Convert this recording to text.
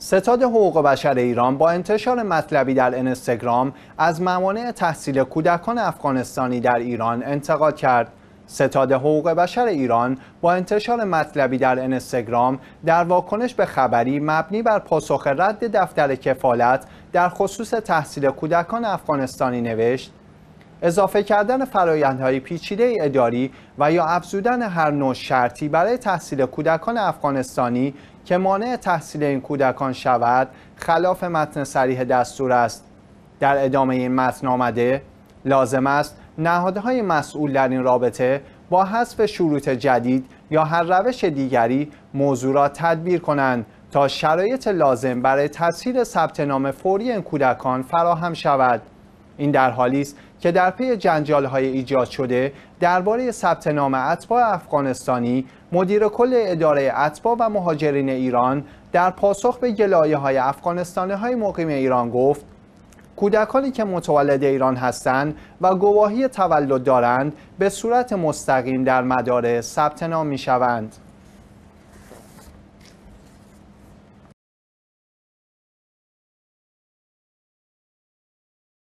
ستاد حقوق بشر ایران با انتشار مطلبی در اینستاگرام از ممانع تحصیل کودکان افغانستانی در ایران انتقاد کرد. ستاد حقوق بشر ایران با انتشار مطلبی در اینستاگرام در واکنش به خبری مبنی بر پاسخ رد دفتر کفالت در خصوص تحصیل کودکان افغانستانی نوشت اضافه کردن فرایندهای پیچیده اداری و یا افزودن هر نوع شرطی برای تحصیل کودکان افغانستانی که مانع تحصیل این کودکان شود خلاف متن سریح دستور است در ادامه این متن آمده لازم است نهادهای مسئول در این رابطه با حذف شروط جدید یا هر روش دیگری موضوع را تدبیر کنند تا شرایط لازم برای تسهیل ثبت نام فوری این کودکان فراهم شود این در حالی است که در پی جنجال های ایجاد شده درباره ثبت نام اتباع افغانستانی مدیر کل اداره اتباع و مهاجرین ایران در پاسخ به گلایه های افغانستانه های مقیم ایران گفت کودکانی که متولد ایران هستند و گواهی تولد دارند به صورت مستقیم در مدارس ثبت نام می شوند.